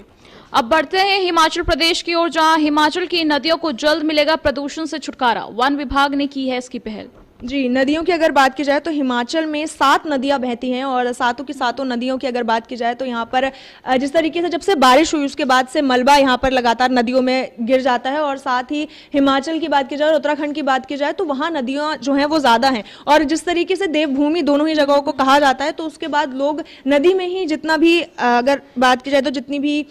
अब बढ़ते हैं हिमाचल प्रदेश की ओर जहां हिमाचल की नदियों को जल्द मिलेगा प्रदूषण से छुटकारा वन विभाग ने की है इसकी पहल जी नदियों की अगर बात की जाए तो हिमाचल में सात नदियां बहती हैं और सातों की सातों नदियों की अगर बात की जाए तो यहाँ पर जिस तरीके से जब से बारिश हुई उसके बाद से मलबा यहाँ पर लगातार नदियों में गिर जाता है और साथ ही हिमाचल की बात की जाए और उत्तराखंड की बात की जाए तो वहाँ नदियाँ जो हैं वो ज़्यादा हैं और जिस तरीके से देवभूमि दोनों ही जगहों को कहा जाता है तो उसके बाद लोग नदी में ही जितना भी अगर बात की जाए तो जितनी भी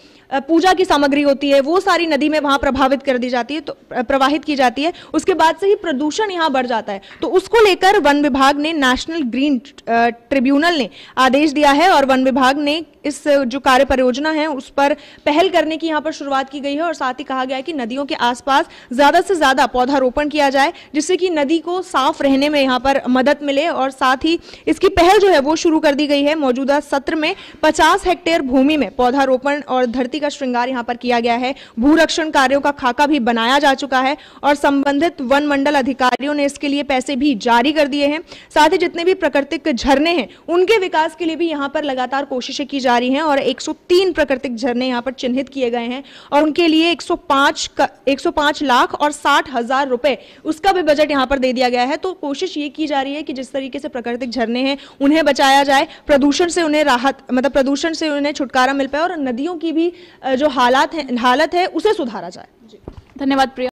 पूजा की सामग्री होती है वो सारी नदी में वहाँ प्रभावित कर दी जाती है तो प्रवाहित की जाती है उसके बाद से ही प्रदूषण यहाँ बढ़ जाता है तो उसको लेकर वन विभाग ने नेशनल ग्रीन ट्रिब्यूनल ने आदेश दिया है और वन विभाग ने इस जो कार्य परियोजना है उस पर पहल करने की यहाँ पर शुरुआत की गई है और साथ ही कहा गया है कि नदियों के आसपास ज्यादा से ज्यादा पौधारोपण किया जाए जिससे कि नदी को साफ रहने में यहाँ पर मदद मिले और साथ ही इसकी पहल जो है वो शुरू कर दी गई है मौजूदा सत्र में पचास हेक्टेयर भूमि में पौधारोपण और धरती का श्रृंगार यहाँ पर किया गया है भूरक्षण कार्यो का खाका भी बनाया जा चुका है और संबंधित वन मंडल अधिकारियों ने इसके लिए पैसे भी भी जारी कर दिए हैं साथ ही जितने भी प्राकृतिक झरने हैं उनके विकास के लिए भी यहाँ पर लगातार कोशिशें की जा रही हैं और 103 प्राकृतिक झरने यहाँ पर चिन्हित किए गए हैं और उनके लिए 105 का 105 लाख और साठ हजार रुपए उसका भी बजट यहाँ पर दे दिया गया है तो कोशिश ये की जा रही है कि जिस तरीके से प्राकृतिक झरने हैं उन्हें बचाया जाए प्रदूषण से उन्हें राहत मतलब प्रदूषण से उन्हें छुटकारा मिल पाए और नदियों की भी जो हालात है हालत है उसे सुधारा जाए धन्यवाद प्रिया